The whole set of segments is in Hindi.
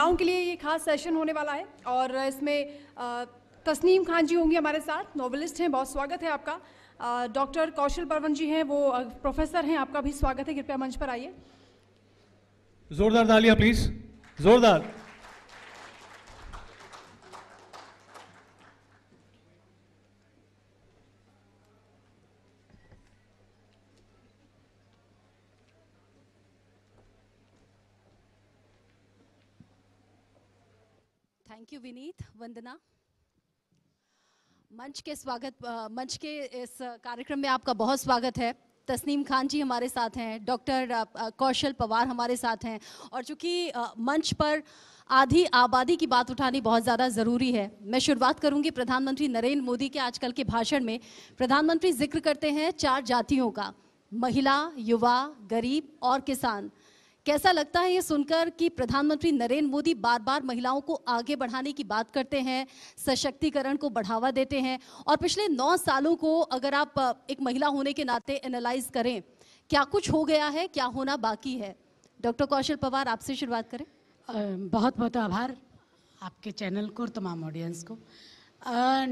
गाँव के लिए ये खास सेशन होने वाला है और इसमें तस्नीम खान जी होंगी हमारे साथ नॉवलिस्ट हैं बहुत स्वागत है आपका डॉक्टर कौशल परवन जी हैं वो प्रोफेसर हैं आपका भी स्वागत है कृपया मंच पर आइए जोरदार तालियां प्लीज जोरदार थैंक यू विनीत वंदना मंच के स्वागत मंच के इस कार्यक्रम में आपका बहुत स्वागत है तस्नीम खान जी हमारे साथ हैं डॉक्टर कौशल पवार हमारे साथ हैं और चूंकि मंच पर आधी आबादी की बात उठानी बहुत ज़्यादा ज़रूरी है मैं शुरुआत करूंगी प्रधानमंत्री नरेंद्र मोदी के आजकल के भाषण में प्रधानमंत्री जिक्र करते हैं चार जातियों का महिला युवा गरीब और किसान कैसा लगता है ये सुनकर कि प्रधानमंत्री नरेंद्र मोदी बार बार महिलाओं को आगे बढ़ाने की बात करते हैं सशक्तिकरण को बढ़ावा देते हैं और पिछले नौ सालों को अगर आप एक महिला होने के नाते एनालाइज करें क्या कुछ हो गया है क्या होना बाकी है डॉक्टर कौशल पवार आपसे शुरुआत करें बहुत बहुत आभार आपके चैनल को और तमाम ऑडियंस को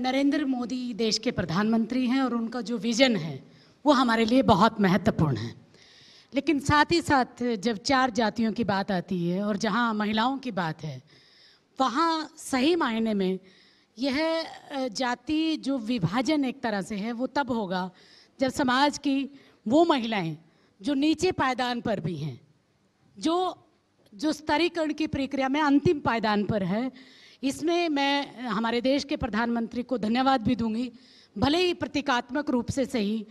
नरेंद्र मोदी देश के प्रधानमंत्री हैं और उनका जो विज़न है वो हमारे लिए बहुत महत्वपूर्ण है लेकिन साथ ही साथ जब चार जातियों की बात आती है और जहाँ महिलाओं की बात है वहाँ सही मायने में यह जाति जो विभाजन एक तरह से है वो तब होगा जब समाज की वो महिलाएं जो नीचे पायदान पर भी हैं जो जो स्तरीकरण की प्रक्रिया में अंतिम पायदान पर है इसमें मैं हमारे देश के प्रधानमंत्री को धन्यवाद भी दूंगी भले ही प्रतीकात्मक रूप से सही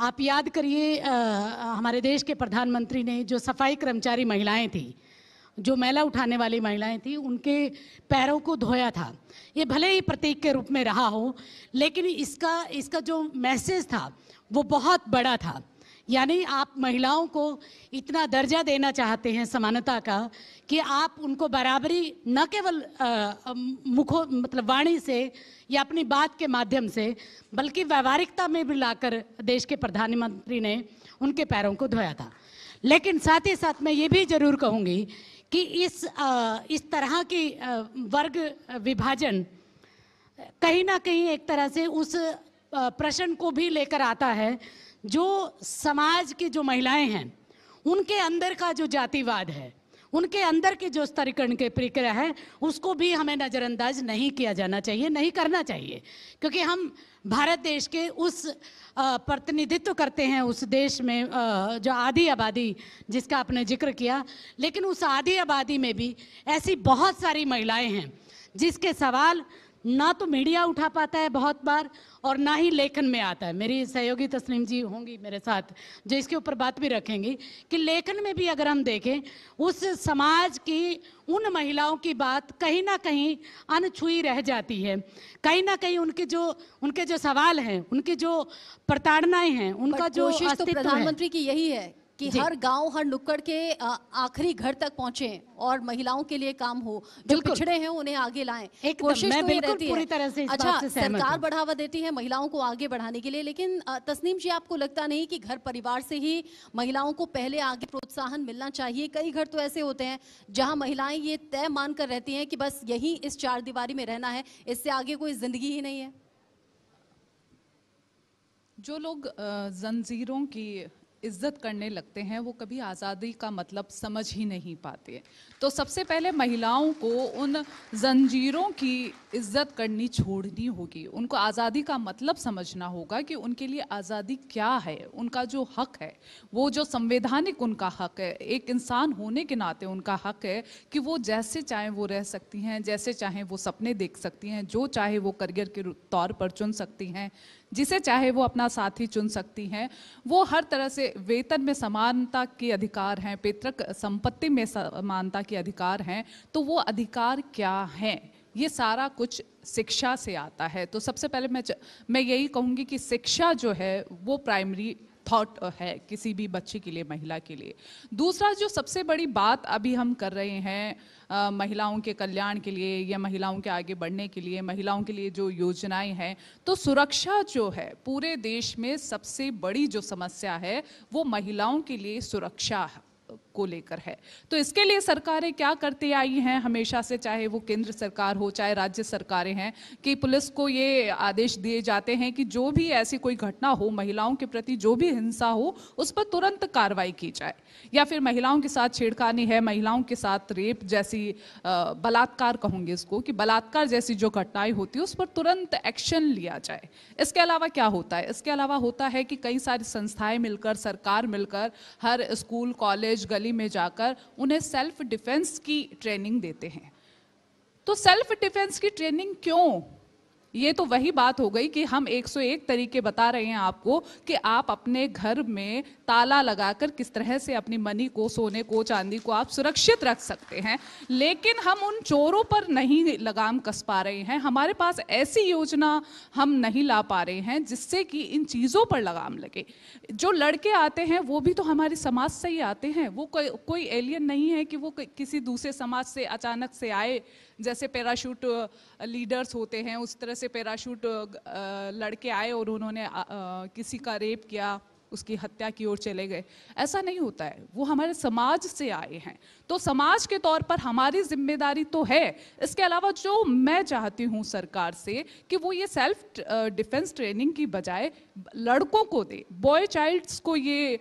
आप याद करिए हमारे देश के प्रधानमंत्री ने जो सफाई कर्मचारी महिलाएं थी जो मैला उठाने वाली महिलाएं थी उनके पैरों को धोया था ये भले ही प्रतीक के रूप में रहा हो लेकिन इसका इसका जो मैसेज था वो बहुत बड़ा था यानी आप महिलाओं को इतना दर्जा देना चाहते हैं समानता का कि आप उनको बराबरी न केवल मुखो मतलब वाणी से या अपनी बात के माध्यम से बल्कि व्यवहारिकता में भी लाकर देश के प्रधानमंत्री ने उनके पैरों को धोया था लेकिन साथ ही साथ मैं ये भी जरूर कहूँगी कि इस आ, इस तरह की आ, वर्ग विभाजन कहीं ना कहीं एक तरह से उस प्रश्न को भी लेकर आता है जो समाज की जो महिलाएं हैं उनके अंदर का जो जातिवाद है उनके अंदर की जो स्तरीकरण के प्रक्रिया है उसको भी हमें नज़रअंदाज नहीं किया जाना चाहिए नहीं करना चाहिए क्योंकि हम भारत देश के उस प्रतिनिधित्व करते हैं उस देश में जो आधी आबादी जिसका आपने जिक्र किया लेकिन उस आधी आबादी में भी ऐसी बहुत सारी महिलाएं हैं जिसके सवाल ना तो मीडिया उठा पाता है बहुत बार और ना ही लेखन में आता है मेरी सहयोगी तस्नीम जी होंगी मेरे साथ जो इसके ऊपर बात भी रखेंगी कि लेखन में भी अगर हम देखें उस समाज की उन महिलाओं की बात कहीं ना कहीं अनछुई रह जाती है कहीं ना कहीं उनके जो उनके जो सवाल हैं उनके जो प्रताड़नाएं हैं उनका जो तो प्रधानमंत्री की यही है कि हर गांव हर नुक्कड़ के आखिरी घर तक पहुंचे और महिलाओं के लिए काम हो जो पिछड़े हैं उन्हें आगे लाएं कोशिश तो रहती पूरी तरह से अच्छा सरकार बढ़ावा देती है महिलाओं को आगे बढ़ाने के लिए लेकिन तस्नीम जी आपको लगता नहीं कि घर परिवार से ही महिलाओं को पहले आगे प्रोत्साहन मिलना चाहिए कई घर तो ऐसे होते हैं जहाँ महिलाएं ये तय कर रहती है कि बस यही इस चार दीवारी में रहना है इससे आगे कोई जिंदगी ही नहीं है जो लोग जंजीरों की इज्जत करने लगते हैं वो कभी आज़ादी का मतलब समझ ही नहीं पाते तो सबसे पहले महिलाओं को उन जंजीरों की इज्जत करनी छोड़नी होगी उनको आज़ादी का मतलब समझना होगा कि उनके लिए आज़ादी क्या है उनका जो हक है वो जो संवैधानिक उनका हक है एक इंसान होने के नाते उनका हक है कि वो जैसे चाहें वो रह सकती हैं जैसे चाहें वो सपने देख सकती हैं जो चाहे वो करियर के तौर पर चुन सकती हैं जिसे चाहे वो अपना साथी चुन सकती हैं वो हर तरह से वेतन में समानता के अधिकार हैं पैतृक संपत्ति में समानता के अधिकार हैं तो वो अधिकार क्या हैं ये सारा कुछ शिक्षा से आता है तो सबसे पहले मैं मैं यही कहूँगी कि शिक्षा जो है वो प्राइमरी थॉट uh, है किसी भी बच्चे के लिए महिला के लिए दूसरा जो सबसे बड़ी बात अभी हम कर रहे हैं महिलाओं के कल्याण के लिए या महिलाओं के आगे बढ़ने के लिए महिलाओं के लिए जो योजनाएं हैं तो सुरक्षा जो है पूरे देश में सबसे बड़ी जो समस्या है वो महिलाओं के लिए सुरक्षा को लेकर है तो इसके लिए सरकारें क्या करते आई हैं हमेशा से चाहे वो केंद्र सरकार हो चाहे राज्य सरकारें हैं कि पुलिस को ये आदेश दिए जाते हैं कि जो भी ऐसी कोई घटना हो महिलाओं के प्रति जो भी हिंसा हो उस पर तुरंत कार्रवाई की जाए या फिर महिलाओं के साथ छेड़खानी है महिलाओं के साथ रेप जैसी बलात्कार कहूँगी इसको कि बलात्कार जैसी जो घटनाएं होती है उस पर तुरंत एक्शन लिया जाए इसके अलावा क्या होता है इसके अलावा होता है कि कई सारी संस्थाएं मिलकर सरकार मिलकर हर स्कूल कॉलेज गली गली में जाकर उन्हें सेल्फ डिफेंस की ट्रेनिंग देते हैं तो सेल्फ डिफेंस की ट्रेनिंग क्यों ये तो वही बात हो गई कि हम 101 तरीके बता रहे हैं आपको कि आप अपने घर में ताला लगाकर किस तरह से अपनी मनी को सोने को चांदी को आप सुरक्षित रख सकते हैं लेकिन हम उन चोरों पर नहीं लगाम कस पा रहे हैं हमारे पास ऐसी योजना हम नहीं ला पा रहे हैं जिससे कि इन चीज़ों पर लगाम लगे जो लड़के आते हैं वो भी तो हमारे समाज से ही आते हैं वो को, कोई एलियन नहीं है कि वो किसी दूसरे समाज से अचानक से आए जैसे पैराशूट लीडर्स होते हैं उस तरह से पैराशूट लड़के आए और उन्होंने किसी का रेप किया उसकी हत्या की ओर चले गए ऐसा नहीं होता है वो हमारे समाज से आए हैं तो समाज के तौर पर हमारी जिम्मेदारी तो है इसके अलावा जो मैं चाहती हूँ सरकार से कि वो ये सेल्फ डिफेंस ट्रेनिंग की बजाय लड़कों को दे बॉय चाइल्ड्स को ये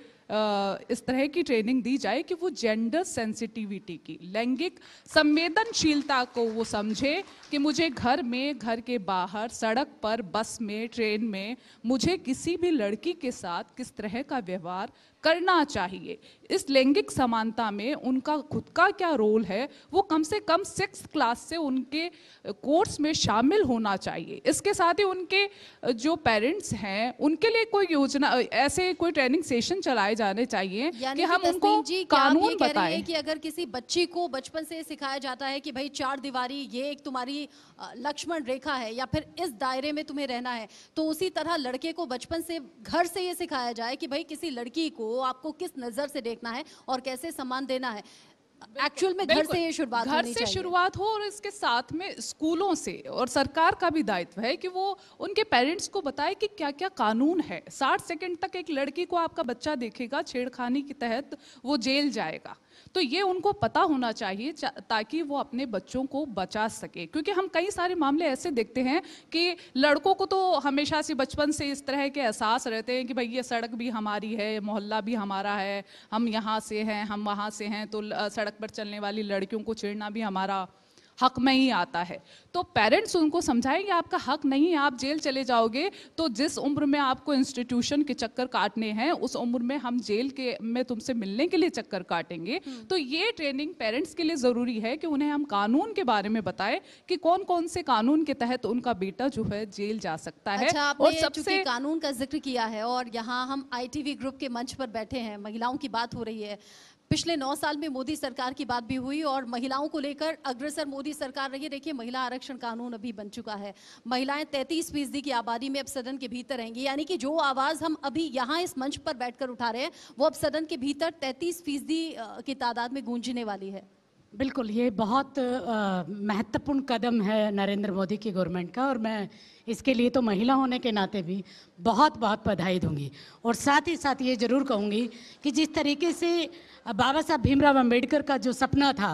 इस तरह की ट्रेनिंग दी जाए कि वो जेंडर सेंसिटिविटी की लैंगिक संवेदनशीलता को वो समझे कि मुझे घर में घर के बाहर सड़क पर बस में ट्रेन में मुझे किसी भी लड़की के साथ किस तरह का व्यवहार करना चाहिए इस लैंगिक समानता में उनका खुद का क्या रोल है वो कम से कम सिक्स क्लास से उनके कोर्स में शामिल होना चाहिए इसके साथ ही उनके जो पेरेंट्स हैं उनके लिए कोई योजना ऐसे कोई ट्रेनिंग सेशन चलाए जाने चाहिए कि हम उनको कानून बताएं कि अगर किसी बच्ची को बचपन से सिखाया जाता है कि भाई चार दीवारी ये एक तुम्हारी लक्ष्मण रेखा है या फिर इस दायरे में तुम्हें रहना है तो उसी तरह लड़के को बचपन से घर से ये सिखाया जाए कि भाई किसी लड़की को आपको किस नज़र से देख रखना है और कैसे सम्मान देना है एक्चुअल में घर से ये शुरुआत घर से शुरुआत हो और इसके साथ में स्कूलों से और सरकार का भी दायित्व है कि वो उनके पेरेंट्स को बताए कि क्या क्या कानून है साठ सेकंड तक एक लड़की को आपका बच्चा देखेगा छेड़खानी के तहत वो जेल जाएगा तो ये उनको पता होना चाहिए ताकि वो अपने बच्चों को बचा सके क्योंकि हम कई सारे मामले ऐसे देखते हैं कि लड़कों को तो हमेशा से बचपन से इस तरह के एहसास रहते हैं कि भाई ये सड़क भी हमारी है मोहल्ला भी हमारा है हम यहाँ से हैं हम वहाँ से हैं तो सड़क पर चलने वाली लड़कियों को छेड़ना भी हमारा हक में ही आता है तो पेरेंट्स उनको समझाएंगे आपका हक नहीं है आप जेल चले जाओगे तो जिस उम्र में आपको इंस्टीट्यूशन के चक्कर काटने हैं उस उम्र में हम जेल के में तुमसे मिलने के लिए चक्कर काटेंगे हम्म। तो ये ट्रेनिंग पेरेंट्स के लिए ज़रूरी है कि उन्हें हम कानून के बारे में बताएं कि कौन कौन से कानून के तहत उनका बेटा जो है जेल जा सकता है अच्छा, और सबसे कानून का जिक्र किया है और यहाँ हम आई ग्रुप के मंच पर बैठे हैं महिलाओं की बात हो रही है पिछले नौ साल में मोदी सरकार की बात भी हुई और महिलाओं को लेकर अग्रसर मोदी सरकार रही देखिए महिला आरक्षण कानून अभी बन चुका है महिलाएं तैतीस फीसदी की आबादी में अब सदन के भीतर रहेंगी यानी कि जो आवाज हम अभी यहाँ इस मंच पर बैठकर उठा रहे हैं वो अब सदन के भीतर तैतीस फीसदी की तादाद में गूंजने वाली है बिल्कुल ये बहुत महत्वपूर्ण कदम है नरेंद्र मोदी की गवर्नमेंट का और मैं इसके लिए तो महिला होने के नाते भी बहुत बहुत बधाई दूंगी और साथ ही साथ ये ज़रूर कहूँगी कि जिस तरीके से बाबा साहब भीमराव अम्बेडकर का जो सपना था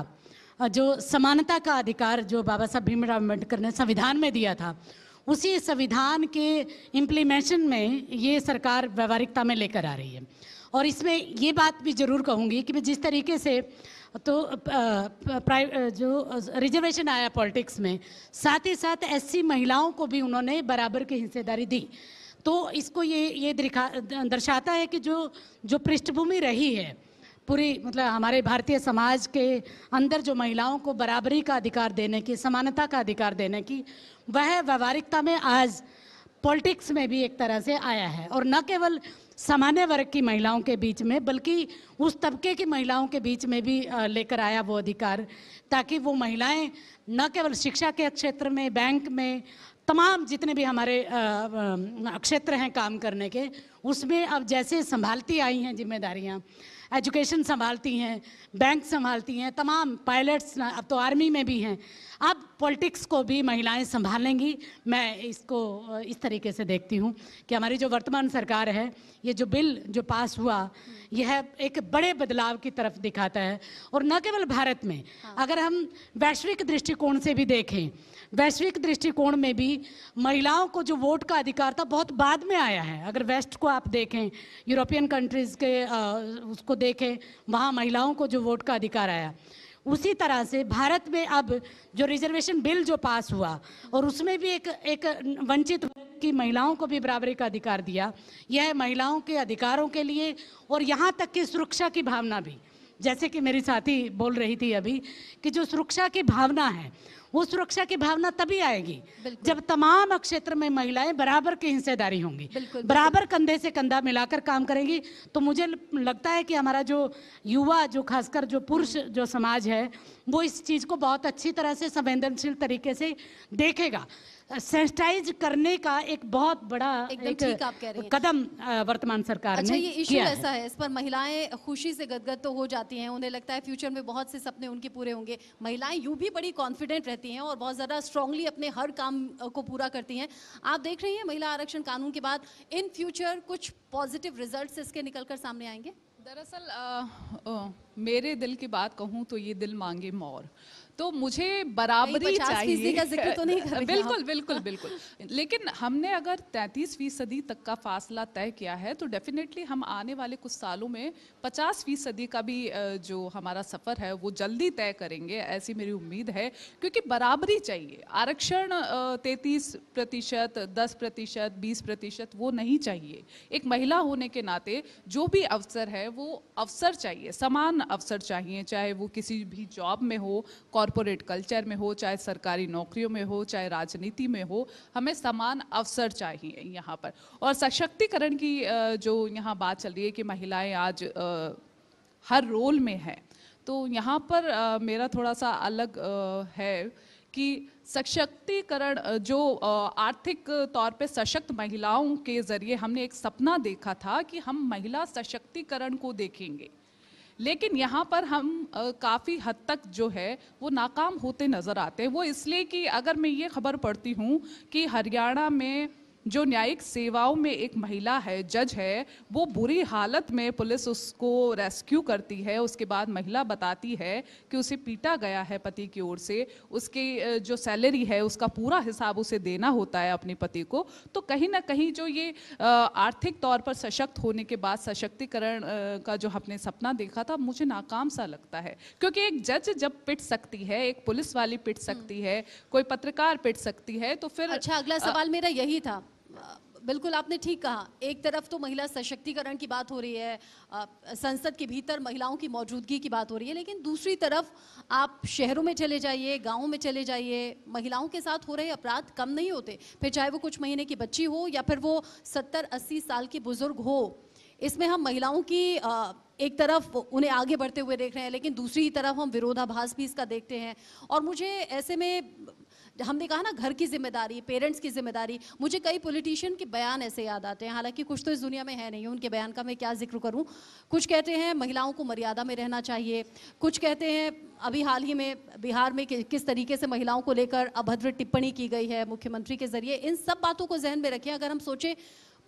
जो समानता का अधिकार जो बाबा साहब भीमराव अम्बेडकर ने संविधान में दिया था उसी संविधान के इम्प्लीमेशन में ये सरकार व्यवहारिकता में लेकर आ रही है और इसमें ये बात भी ज़रूर कहूँगी कि मैं जिस तरीके से तो जो रिजर्वेशन आया पॉलिटिक्स में साथ ही साथ एससी महिलाओं को भी उन्होंने बराबर की हिस्सेदारी दी तो इसको ये ये दिखा दर्शाता है कि जो जो पृष्ठभूमि रही है पूरी मतलब हमारे भारतीय समाज के अंदर जो महिलाओं को बराबरी का अधिकार देने की समानता का अधिकार देने की वह व्यवहारिकता में आज पॉलिटिक्स में भी एक तरह से आया है और न केवल सामान्य वर्ग की महिलाओं के बीच में बल्कि उस तबके की महिलाओं के बीच में भी लेकर आया वो अधिकार ताकि वो महिलाएं न केवल शिक्षा के क्षेत्र में बैंक में तमाम जितने भी हमारे क्षेत्र हैं काम करने के उसमें अब जैसे संभालती आई हैं जिम्मेदारियां एजुकेशन संभालती हैं बैंक संभालती हैं तमाम पायलट्स अब तो आर्मी में भी हैं अब पॉलिटिक्स को भी महिलाएं संभालेंगी मैं इसको इस तरीके से देखती हूँ कि हमारी जो वर्तमान सरकार है ये जो बिल जो पास हुआ यह एक बड़े बदलाव की तरफ दिखाता है और न केवल भारत में हाँ। अगर हम वैश्विक दृष्टिकोण से भी देखें वैश्विक दृष्टिकोण में भी महिलाओं को जो वोट का अधिकार था बहुत बाद में आया है अगर वेस्ट को आप देखें यूरोपियन कंट्रीज़ के आ, उसको देखें वहाँ महिलाओं को जो वोट का अधिकार आया उसी तरह से भारत में अब जो रिजर्वेशन बिल जो पास हुआ और उसमें भी एक एक वंचित की महिलाओं को भी बराबरी का अधिकार दिया यह महिलाओं के अधिकारों के लिए और यहाँ तक कि सुरक्षा की भावना भी जैसे कि मेरी साथी बोल रही थी अभी कि जो सुरक्षा की भावना है वो सुरक्षा की भावना तभी आएगी जब तमाम क्षेत्र में महिलाएं बराबर की हिस्सेदारी होंगी बराबर कंधे से कंधा मिलाकर काम करेंगी तो मुझे लगता है कि हमारा जो युवा जो खासकर जो पुरुष जो समाज है वो इस चीज़ को बहुत अच्छी तरह से संवेदनशील तरीके से देखेगा सेंसिटाइज करने का एक बहुत बड़ा एक एक आप कह रहे हैं कदम वर्तमान सरकार अच्छा, ने ये इशू ऐसा है।, है इस पर महिलाएं खुशी से गदगद तो हो जाती हैं उन्हें लगता है फ्यूचर में बहुत से सपने उनके पूरे होंगे महिलाएं यूं भी बड़ी कॉन्फिडेंट रहती हैं और बहुत ज़्यादा स्ट्रांगली अपने हर काम को पूरा करती हैं आप देख रही हैं महिला आरक्षण कानून के बाद इन फ्यूचर कुछ पॉजिटिव रिजल्ट इसके निकल कर सामने आएंगे दरअसल मेरे दिल की बात कहूँ तो ये दिल मांगे मोर तो मुझे बराबरी चाहिए का जिक्र तो नहीं कर बिल्कुल बिल्कुल बिल्कुल लेकिन हमने अगर तैतीस फीसदी तक का फासला तय किया है तो डेफिनेटली हम आने वाले कुछ सालों में पचास फीसदी का भी जो हमारा सफ़र है वो जल्दी तय करेंगे ऐसी मेरी उम्मीद है क्योंकि बराबरी चाहिए आरक्षण तैतीस प्रतिशत दस प्रतिशत बीस प्रतिशत वो नहीं चाहिए एक महिला होने के नाते जो भी अवसर है वो अवसर चाहिए समान अवसर चाहिए चाहे वो किसी भी जॉब में हो कॉरपोरेट कल्चर में हो चाहे सरकारी नौकरियों में हो चाहे राजनीति में हो हमें समान अवसर चाहिए यहाँ पर और सशक्तिकरण की जो यहाँ बात चल रही है कि महिलाएं आज हर रोल में हैं तो यहाँ पर मेरा थोड़ा सा अलग है कि सशक्तिकरण जो आर्थिक तौर पे सशक्त महिलाओं के ज़रिए हमने एक सपना देखा था कि हम महिला सशक्तिकरण को देखेंगे लेकिन यहाँ पर हम काफ़ी हद तक जो है वो नाकाम होते नज़र आते हैं वो इसलिए कि अगर मैं ये खबर पढ़ती हूँ कि हरियाणा में जो न्यायिक सेवाओं में एक महिला है जज है वो बुरी हालत में पुलिस उसको रेस्क्यू करती है उसके बाद महिला बताती है कि उसे पीटा गया है पति की ओर से उसकी जो सैलरी है उसका पूरा हिसाब उसे देना होता है अपने पति को तो कहीं ना कहीं जो ये आर्थिक तौर पर सशक्त होने के बाद सशक्तिकरण का जो हमने सपना देखा था मुझे नाकाम सा लगता है क्योंकि एक जज जब पिट सकती है एक पुलिस वाली पिट सकती हम्म। है कोई पत्रकार पिट सकती है तो फिर अच्छा अगला सवाल आ, मेरा यही था बिल्कुल आपने ठीक कहा एक तरफ तो महिला सशक्तिकरण की बात हो रही है संसद के भीतर महिलाओं की मौजूदगी की बात हो रही है लेकिन दूसरी तरफ आप शहरों में चले जाइए गाँव में चले जाइए महिलाओं के साथ हो रहे अपराध कम नहीं होते फिर चाहे वो कुछ महीने की बच्ची हो या फिर वो सत्तर अस्सी साल की बुजुर्ग हो इसमें हम महिलाओं की एक तरफ उन्हें आगे बढ़ते हुए देख रहे हैं लेकिन दूसरी तरफ हम विरोधाभास भी इसका देखते हैं और मुझे ऐसे में हमने कहा ना घर की जिम्मेदारी पेरेंट्स की जिम्मेदारी मुझे कई पॉलिटिशियन के बयान ऐसे याद आते हैं हालांकि कुछ तो इस दुनिया में है नहीं उनके बयान का मैं क्या जिक्र करूँ कुछ कहते हैं महिलाओं को मर्यादा में रहना चाहिए कुछ कहते हैं अभी हाल ही में बिहार में किस तरीके से महिलाओं को लेकर अभद्र टिप्पणी की गई है मुख्यमंत्री के जरिए इन सब बातों को जहन में रखें अगर हम सोचें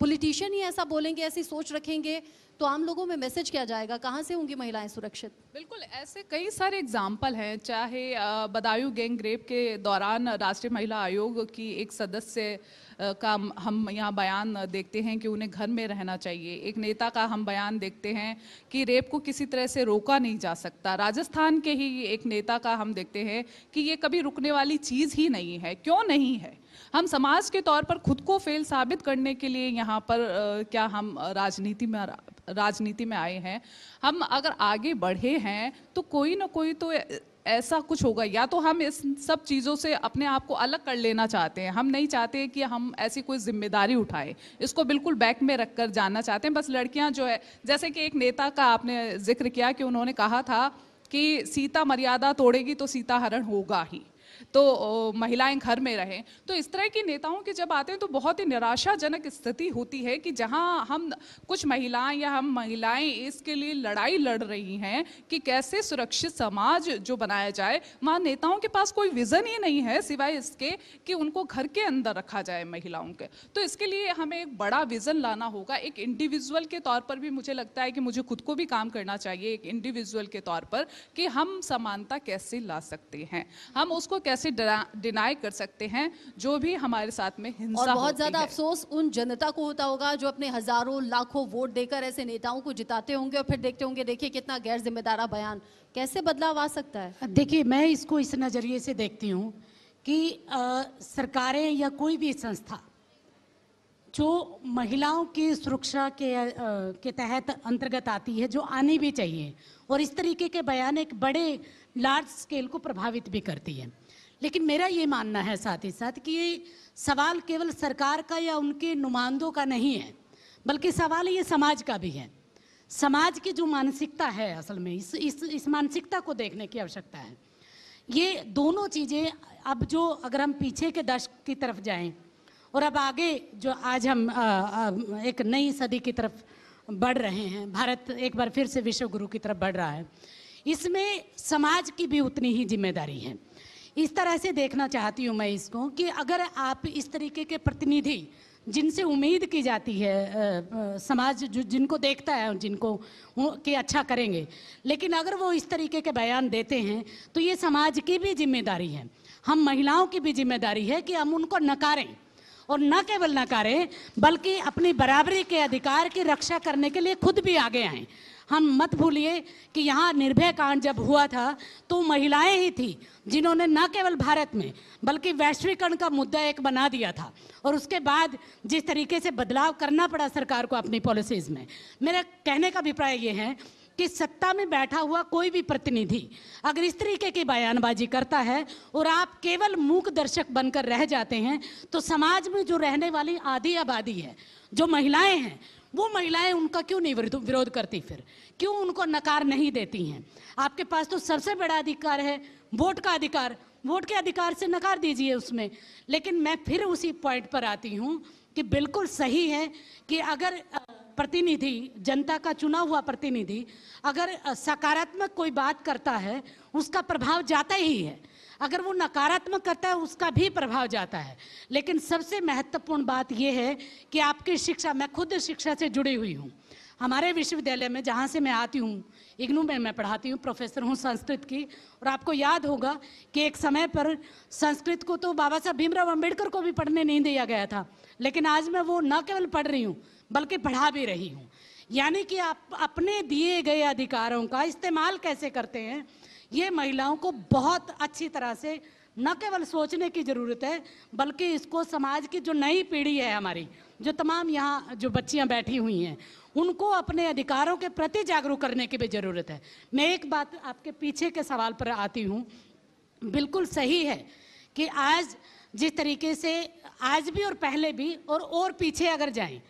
पॉलिटिशियन ही ऐसा बोलेंगे ऐसी सोच रखेंगे तो आम लोगों में मैसेज क्या जाएगा कहाँ से होंगी महिलाएं सुरक्षित बिल्कुल ऐसे कई सारे एग्जाम्पल हैं चाहे बदायूं गैंग रेप के दौरान राष्ट्रीय महिला आयोग की एक सदस्य का हम यहाँ बयान देखते हैं कि उन्हें घर में रहना चाहिए एक नेता का हम बयान देखते हैं कि रेप को किसी तरह से रोका नहीं जा सकता राजस्थान के ही एक नेता का हम देखते हैं कि ये कभी रुकने वाली चीज़ ही नहीं है क्यों नहीं है हम समाज के तौर पर खुद को फेल साबित करने के लिए यहाँ पर क्या हम राजनीति में राजनीति में आए हैं हम अगर आगे बढ़े हैं तो कोई ना कोई तो ऐसा कुछ होगा या तो हम इस सब चीज़ों से अपने आप को अलग कर लेना चाहते हैं हम नहीं चाहते कि हम ऐसी कोई जिम्मेदारी उठाएं इसको बिल्कुल बैक में रख कर जाना चाहते हैं बस लड़कियां जो है जैसे कि एक नेता का आपने जिक्र किया कि उन्होंने कहा था कि सीता मर्यादा तोड़ेगी तो सीता हरण होगा ही तो महिलाएं घर में रहें तो इस तरह की नेताओं के जब आते हैं तो बहुत ही निराशाजनक स्थिति होती है कि जहां हम कुछ महिलाएं या हम महिलाएं इसके लिए लड़ाई लड़ रही हैं कि कैसे सुरक्षित समाज जो बनाया जाए वहाँ नेताओं के पास कोई विज़न ही नहीं है सिवाय इसके कि उनको घर के अंदर रखा जाए महिलाओं के तो इसके लिए हमें एक बड़ा विज़न लाना होगा एक इंडिविजुअल के तौर पर भी मुझे लगता है कि मुझे खुद को भी काम करना चाहिए एक इंडिविजुअल के तौर पर कि हम समानता कैसे ला सकते हैं हम उसको कैसे कैसे डिनाई कर सकते हैं जो भी हमारे साथ में हिंसा और बहुत ज्यादा अफसोस उन जनता को होता होगा जो अपने हजारों लाखों वोट देकर ऐसे नेताओं को जिताते होंगे और फिर देखते होंगे देखिए कितना गैर जिम्मेदारा बयान कैसे बदलाव आ सकता है देखिए मैं इसको इस नज़रिए से देखती हूँ कि सरकारें या कोई भी संस्था जो महिलाओं की सुरक्षा के आ, के तहत अंतर्गत आती है जो आनी भी चाहिए और इस तरीके के बयान एक बड़े लार्ज स्केल को प्रभावित भी करती है लेकिन मेरा ये मानना है साथ ही साथ कि ये सवाल केवल सरकार का या उनके नुमाइंदों का नहीं है बल्कि सवाल ये समाज का भी है समाज की जो मानसिकता है असल में इस इस इस मानसिकता को देखने की आवश्यकता है ये दोनों चीज़ें अब जो अगर हम पीछे के दशक की तरफ जाएं और अब आगे जो आज हम आ, आ, एक नई सदी की तरफ बढ़ रहे हैं भारत एक बार फिर से विश्व गुरु की तरफ बढ़ रहा है इसमें समाज की भी उतनी ही जिम्मेदारी है इस तरह से देखना चाहती हूँ मैं इसको कि अगर आप इस तरीके के प्रतिनिधि जिनसे उम्मीद की जाती है आ, आ, समाज जो जिनको देखता है जिनको कि अच्छा करेंगे लेकिन अगर वो इस तरीके के बयान देते हैं तो ये समाज की भी जिम्मेदारी है हम महिलाओं की भी जिम्मेदारी है कि हम उनको नकारें और न केवल नकारें बल्कि अपनी बराबरी के अधिकार की रक्षा करने के लिए खुद भी आगे आएँ हम मत भूलिए कि यहाँ निर्भय कांड जब हुआ था तो महिलाएं ही थी जिन्होंने न केवल भारत में बल्कि वैश्वीकरण का मुद्दा एक बना दिया था और उसके बाद जिस तरीके से बदलाव करना पड़ा सरकार को अपनी पॉलिसीज़ में मेरा कहने का अभिप्राय ये है कि सत्ता में बैठा हुआ कोई भी प्रतिनिधि अगर इस तरीके की बयानबाजी करता है और आप केवल मूक दर्शक बनकर रह जाते हैं तो समाज में जो रहने वाली आधी आबादी है जो महिलाएं हैं वो महिलाएं उनका क्यों नहीं विरोध करती फिर क्यों उनको नकार नहीं देती हैं आपके पास तो सबसे बड़ा अधिकार है वोट का अधिकार वोट के अधिकार से नकार दीजिए उसमें लेकिन मैं फिर उसी पॉइंट पर आती हूँ कि बिल्कुल सही है कि अगर प्रतिनिधि जनता का चुना हुआ प्रतिनिधि अगर सकारात्मक कोई बात करता है उसका प्रभाव जाता ही है अगर वो नकारात्मक करता है उसका भी प्रभाव जाता है लेकिन सबसे महत्वपूर्ण बात यह है कि आपकी शिक्षा मैं खुद शिक्षा से जुड़ी हुई हूँ हमारे विश्वविद्यालय में जहाँ से मैं आती हूँ इग्नू में मैं पढ़ाती हूँ प्रोफेसर हूँ संस्कृत की और आपको याद होगा कि एक समय पर संस्कृत को तो बाबा साहब भीमराव अम्बेडकर को भी पढ़ने नहीं दिया गया था लेकिन आज मैं वो न केवल पढ़ रही हूँ बल्कि पढ़ा भी रही हूँ यानी कि आप अपने दिए गए अधिकारों का इस्तेमाल कैसे करते हैं ये महिलाओं को बहुत अच्छी तरह से न केवल सोचने की ज़रूरत है बल्कि इसको समाज की जो नई पीढ़ी है हमारी जो तमाम यहाँ जो बच्चियाँ बैठी हुई हैं उनको अपने अधिकारों के प्रति जागरूक करने की भी ज़रूरत है मैं एक बात आपके पीछे के सवाल पर आती हूँ बिल्कुल सही है कि आज जिस तरीके से आज भी और पहले भी और और पीछे अगर जाएं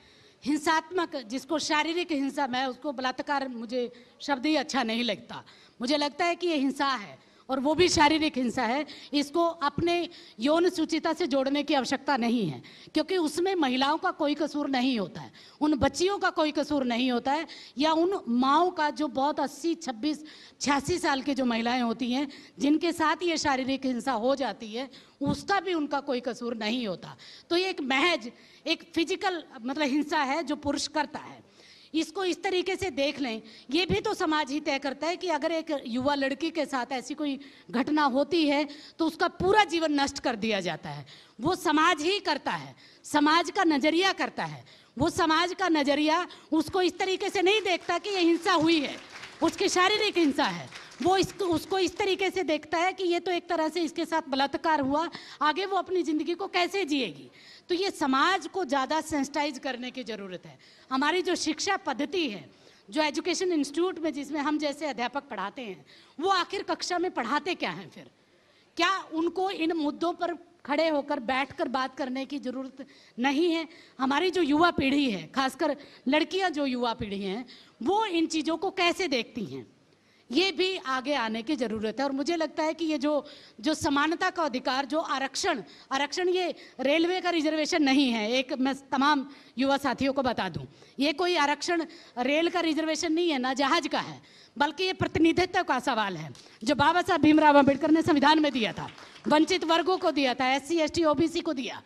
हिंसात्मक जिसको शारीरिक हिंसा मैं उसको बलात्कार मुझे शब्द ही अच्छा नहीं लगता मुझे लगता है कि ये हिंसा है और वो भी शारीरिक हिंसा है इसको अपने यौन सुचिता से जोड़ने की आवश्यकता नहीं है क्योंकि उसमें महिलाओं का कोई कसूर नहीं होता है उन बच्चियों का कोई कसूर नहीं होता है या उन माओ का जो बहुत अस्सी छब्बीस छियासी साल की जो महिलाएं होती हैं जिनके साथ ये शारीरिक हिंसा हो जाती है उसका भी उनका कोई कसूर नहीं होता तो ये एक महज एक फिजिकल मतलब हिंसा है जो पुरुष करता है इसको इस तरीके से देख लें ये भी तो समाज ही तय करता है कि अगर एक युवा लड़की के साथ ऐसी कोई घटना होती है तो उसका पूरा जीवन नष्ट कर दिया जाता है वो समाज ही करता है समाज का नज़रिया करता है वो समाज का नज़रिया उसको इस तरीके से नहीं देखता कि ये हिंसा हुई है उसकी शारीरिक हिंसा है वो इस उसको इस तरीके से देखता है कि ये तो एक तरह से इसके साथ बलात्कार हुआ आगे वो अपनी ज़िंदगी को कैसे जिएगी तो ये समाज को ज़्यादा सेंसिटाइज करने की ज़रूरत है हमारी जो शिक्षा पद्धति है जो एजुकेशन इंस्टीट्यूट में जिसमें हम जैसे अध्यापक पढ़ाते हैं वो आखिर कक्षा में पढ़ाते क्या हैं फिर क्या उनको इन मुद्दों पर खड़े होकर बैठकर बात करने की ज़रूरत नहीं है हमारी जो युवा पीढ़ी है खासकर लड़कियां जो युवा पीढ़ी हैं वो इन चीज़ों को कैसे देखती हैं ये भी आगे आने की ज़रूरत है और मुझे लगता है कि ये जो जो समानता का अधिकार जो आरक्षण आरक्षण ये रेलवे का रिजर्वेशन नहीं है एक मैं तमाम युवा साथियों को बता दूं ये कोई आरक्षण रेल का रिजर्वेशन नहीं है ना जहाज का है बल्कि ये प्रतिनिधित्व का सवाल है जो बाबा साहब भीमराव अम्बेडकर ने संविधान में दिया था वंचित वर्गों को दिया था एस सी एस को दिया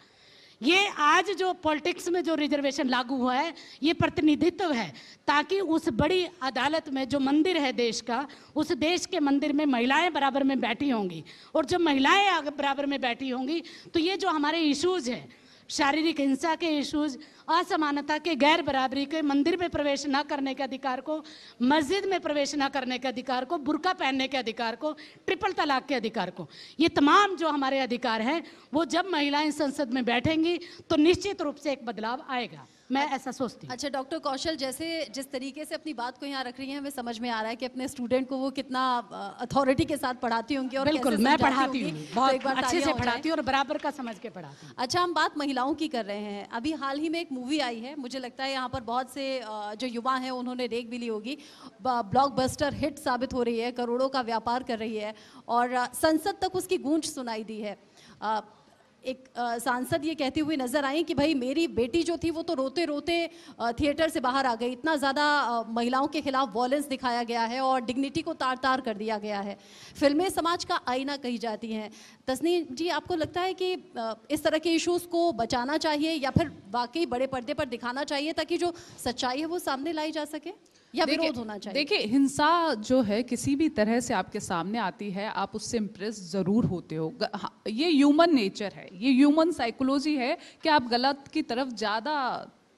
ये आज जो पॉलिटिक्स में जो रिजर्वेशन लागू हुआ है ये प्रतिनिधित्व है ताकि उस बड़ी अदालत में जो मंदिर है देश का उस देश के मंदिर में महिलाएं बराबर में बैठी होंगी और जब महिलाएं बराबर में बैठी होंगी तो ये जो हमारे इश्यूज़ हैं शारीरिक हिंसा के इश्यूज असमानता के गैर बराबरी के मंदिर में प्रवेश न करने के अधिकार को मस्जिद में प्रवेश न करने के अधिकार को बुरका पहनने के अधिकार को ट्रिपल तलाक के अधिकार को ये तमाम जो हमारे अधिकार हैं वो जब महिलाएं संसद में बैठेंगी तो निश्चित रूप से एक बदलाव आएगा मैं ऐसा सोचती अच्छा डॉक्टर कौशल जैसे जिस तरीके से अपनी बात को यहाँ रख रही हैं हमें समझ में आ रहा है कि अपने स्टूडेंट को वो कितना अथॉरिटी के साथ पढ़ाती होंगी और बिल्कुल मैं पढ़ाती हूँ तो बहुत तो अच्छे से पढ़ाती हूँ और बराबर का समझ के पढ़ाती हूँ अच्छा हम बात महिलाओं की कर रहे हैं अभी हाल ही में एक मूवी आई है मुझे लगता है यहाँ पर बहुत से जो युवा हैं उन्होंने देख भी ली होगी ब्लॉक हिट साबित हो रही है करोड़ों का व्यापार कर रही है और संसद तक उसकी गूंज सुनाई दी है एक सांसद ये कहते हुए नजर आई कि भाई मेरी बेटी जो थी वो तो रोते रोते थिएटर से बाहर आ गई इतना ज़्यादा महिलाओं के खिलाफ वॉयलेंस दिखाया गया है और डिग्निटी को तार तार कर दिया गया है फिल्में समाज का आईना कही जाती हैं तस्नीम जी आपको लगता है कि इस तरह के इशूज़ को बचाना चाहिए या फिर वाकई बड़े पर्दे पर दिखाना चाहिए ताकि जो सच्चाई है वो सामने लाई जा सके या विरोध होना चाहिए देखिए हिंसा जो है किसी भी तरह से आपके सामने आती है आप उससे इम्प्रेस ज़रूर होते हो हाँ, ये ह्यूमन नेचर है ये ह्यूमन साइकोलॉजी है कि आप गलत की तरफ ज़्यादा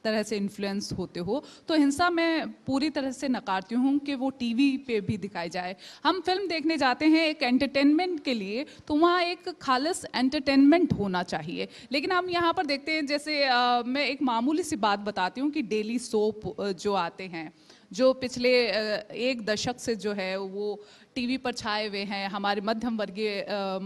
तरह से इन्फ्लुएंस होते हो तो हिंसा मैं पूरी तरह से नकारती हूँ कि वो टीवी पे भी दिखाई जाए हम फिल्म देखने जाते हैं एक एंटरटेनमेंट के लिए तो वहाँ एक खालस एंटरटेनमेंट होना चाहिए लेकिन हम यहाँ पर देखते हैं जैसे आ, मैं एक मामूली सी बात बताती हूँ कि डेली सोप जो आते हैं जो पिछले एक दशक से जो है वो टीवी पर छाए हुए हैं हमारे मध्यम वर्गीय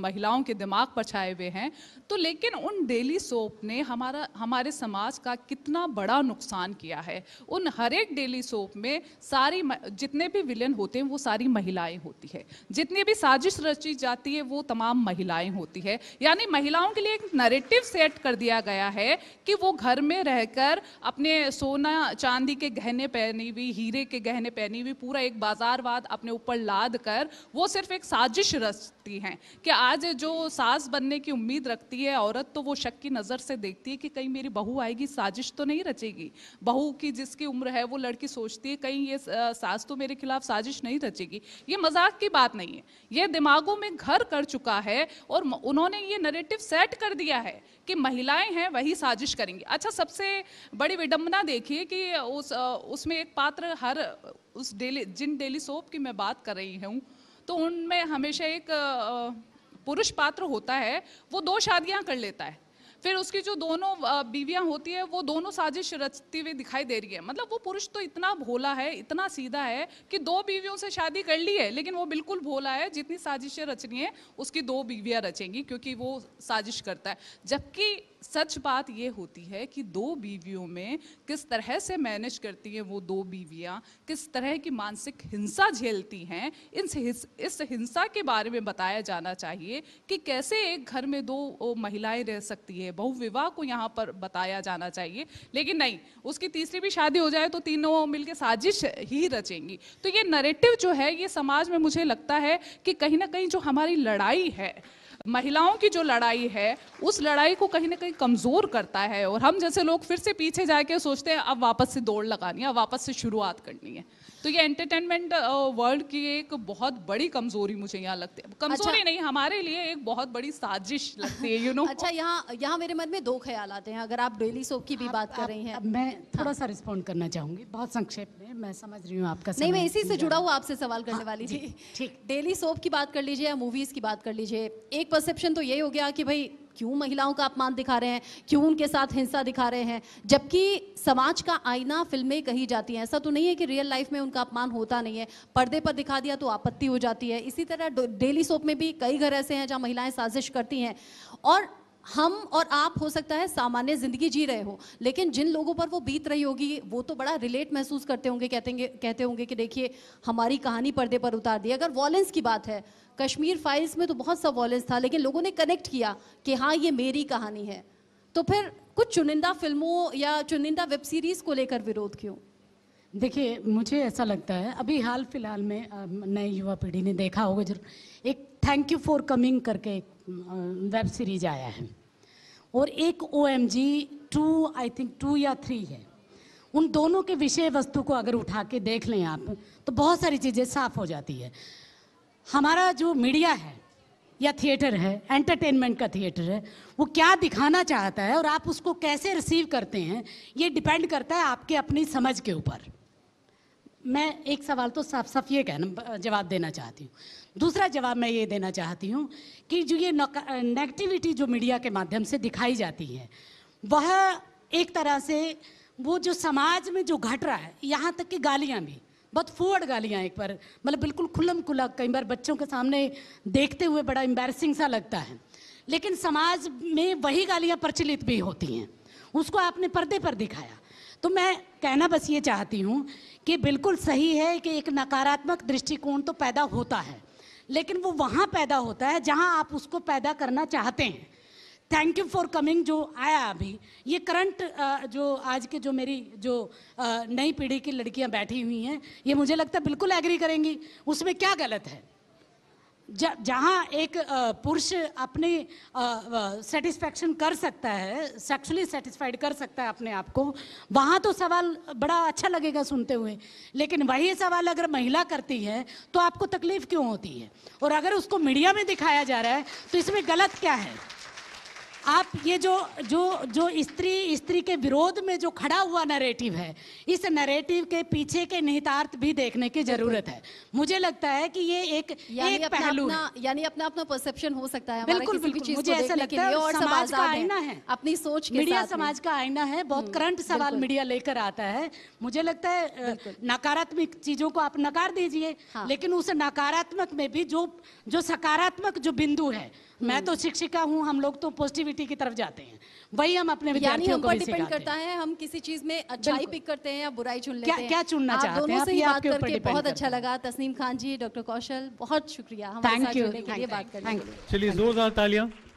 महिलाओं के दिमाग पर छाए हुए हैं तो लेकिन उन डेली सोप ने हमारा हमारे समाज का कितना बड़ा नुकसान किया है उन हर एक डेली सोप में सारी जितने भी विलन होते हैं वो सारी महिलाएं होती है जितनी भी साजिश रची जाती है वो तमाम महिलाएं होती है यानी महिलाओं के लिए एक नरेटिव सेट कर दिया गया है कि वो घर में रहकर अपने सोना चांदी के गहने पहनी हुई हीरे के गहने पहनी हुई पूरा एक बाजारवाद अपने ऊपर लाद कर वो सिर्फ एक साजिश रच सकती हैं कि आज जो सास बनने की उम्मीद रखती है औरत तो वो शक की नज़र से देखती है कि कहीं मेरी बहू आएगी साजिश तो नहीं रचेगी बहू की जिसकी उम्र है वो लड़की सोचती है कहीं ये सास तो मेरे खिलाफ साजिश नहीं रचेगी ये मजाक की बात नहीं है ये दिमागों में घर कर चुका है और उन्होंने ये नरेटिव सेट कर दिया है कि महिलाएं हैं वही साजिश करेंगी अच्छा सबसे बड़ी विडंबना देखिए कि उस उसमें एक पात्र हर उस डेली जिन डेली सोप की मैं बात कर रही हूँ तो उनमें हमेशा एक पुरुष पात्र होता है वो दो शादियां कर लेता है फिर उसकी जो दोनों बीवियां होती है वो दोनों साजिश रचती हुई दिखाई दे रही है मतलब वो पुरुष तो इतना भोला है इतना सीधा है कि दो बीवियों से शादी कर ली है लेकिन वो बिल्कुल भोला है जितनी साजिशें रचनी है उसकी दो बीवियां रचेंगी क्योंकि वो साजिश करता है जबकि सच बात ये होती है कि दो बीवियों में किस तरह से मैनेज करती हैं वो दो बीवियाँ किस तरह की मानसिक हिंसा झेलती हैं इस इस हिंसा के बारे में बताया जाना चाहिए कि कैसे एक घर में दो महिलाएं रह सकती है बहुविवाह को यहाँ पर बताया जाना चाहिए लेकिन नहीं उसकी तीसरी भी शादी हो जाए तो तीनों मिलकर साजिश ही रचेंगी तो ये नरेटिव जो है ये समाज में मुझे लगता है कि कहीं ना कहीं जो हमारी लड़ाई है महिलाओं की जो लड़ाई है उस लड़ाई को कहीं ना कहीं कमज़ोर करता है और हम जैसे लोग फिर से पीछे जाके सोचते हैं अब वापस से दौड़ लगानी है अब वापस से शुरुआत करनी है तो ये एंटरटेनमेंट वर्ल्ड की एक बहुत बड़ी कमजोरी मुझे यहाँ लगती है कमजोरी अच्छा, नहीं हमारे लिए एक बहुत बड़ी साजिश लगती है यू नो अच्छा यहाँ यहाँ मेरे मन में दो ख्याल आते हैं अगर आप डेली सोप की भी आप, बात कर रही हैं मैं हाँ। थोड़ा सा रिस्पॉन्ड करना चाहूंगी बहुत संक्षेप में मैं समझ रही हूँ आपका नहीं मैं इसी से जुड़ा हुआ आपसे सवाल करने हाँ, वाली थी ठीक डेली सोप की बात कर लीजिए या मूवीज की बात कर लीजिए एक परसेप्शन तो यही हो गया कि भाई क्यों महिलाओं का अपमान दिखा रहे हैं क्यों उनके साथ हिंसा दिखा रहे हैं जबकि समाज का आईना फिल्में कही जाती हैं ऐसा तो नहीं है कि रियल लाइफ में उनका अपमान होता नहीं है पर्दे पर दिखा दिया तो आपत्ति हो जाती है इसी तरह डेली सोप में भी कई घर ऐसे हैं जहाँ महिलाएं साजिश करती हैं और हम और आप हो सकता है सामान्य ज़िंदगी जी रहे हो लेकिन जिन लोगों पर वो बीत रही होगी वो तो बड़ा रिलेट महसूस करते होंगे कहते कहते होंगे कि देखिए हमारी कहानी पर्दे पर उतार दी अगर वॉलेंस की बात है कश्मीर फाइल्स में तो बहुत सा वॉलेंस था लेकिन लोगों ने कनेक्ट किया कि हाँ ये मेरी कहानी है तो फिर कुछ चुनिंदा फिल्मों या चुनिंदा वेब सीरीज़ को लेकर विरोध क्यों देखिए मुझे ऐसा लगता है अभी हाल फिलहाल में नए युवा पीढ़ी ने देखा होगा जरूर एक थैंक यू फॉर कमिंग करके एक वेब सीरीज आया है और एक O M G two I think two या थ्री है उन दोनों के विषय वस्तु को अगर उठा के देख लें आप तो बहुत सारी चीज़ें साफ हो जाती है हमारा जो मीडिया है या थिएटर है एंटरटेनमेंट का थिएटर है वो क्या दिखाना चाहता है और आप उसको कैसे रिसीव करते हैं ये डिपेंड करता है आपके अपनी समझ के ऊपर मैं एक सवाल तो साफ साफ ये कहना जवाब देना चाहती हूँ दूसरा जवाब मैं ये देना चाहती हूँ कि जो ये नेगेटिविटी जो मीडिया के माध्यम से दिखाई जाती है वह एक तरह से वो जो समाज में जो घट रहा है यहाँ तक कि गालियाँ भी बहुत फूअड़ गालियाँ एक बार मतलब बिल्कुल खुलम खुला कई बार बच्चों के सामने देखते हुए बड़ा एम्बेरसिंग सा लगता है लेकिन समाज में वही गालियाँ प्रचलित भी होती हैं उसको आपने पर्दे पर दिखाया तो मैं कहना बस ये चाहती हूँ कि बिल्कुल सही है कि एक नकारात्मक दृष्टिकोण तो पैदा होता है लेकिन वो वहाँ पैदा होता है जहाँ आप उसको पैदा करना चाहते हैं थैंक यू फॉर कमिंग जो आया अभी ये करंट जो आज के जो मेरी जो नई पीढ़ी की लड़कियाँ बैठी हुई हैं ये मुझे लगता है बिल्कुल एग्री करेंगी उसमें क्या गलत है जहाँ एक पुरुष अपने सेटिस्फैक्शन कर सकता है सेक्सुअली सेटिस्फाइड कर सकता है अपने आप को वहाँ तो सवाल बड़ा अच्छा लगेगा सुनते हुए लेकिन वही सवाल अगर महिला करती है तो आपको तकलीफ क्यों होती है और अगर उसको मीडिया में दिखाया जा रहा है तो इसमें गलत क्या है आप ये जो जो जो स्त्री स्त्री के विरोध में जो खड़ा हुआ नरेटिव है इस नरेटिव के पीछे के निहितार्थ भी देखने की जरूरत है मुझे लगता है कि ये एक एक पहलू यानी अपना अपना परसेप्शन हो सकता है बिल्कुल बिल्कुल मुझे ऐसा लगता है और समाज का आईना है अपनी सोच मीडिया समाज का आईना है बहुत करंट सवाल मीडिया लेकर आता है मुझे लगता है नकारात्मक चीजों को आप नकार दीजिए हाँ। लेकिन उस नकारात्मक में भी जो जो सकारात्मक जो बिंदु है मैं हम्म। तो शिक्षिका हूँ हम लोग तो पॉजिटिविटी की तरफ जाते हैं वही हम अपने विद्यार्थियों को डिपेंड करता है हम किसी चीज में अच्छाई पिक करते हैं या बुराई चुन लेते क्या, हैं क्या चुनना चाहते हैं से ही बात करके बहुत अच्छा लगा तस्नीम खान जी डॉक्टर कौशल बहुत शुक्रिया थैंक यू बात करने चलिए जोरदार तालियां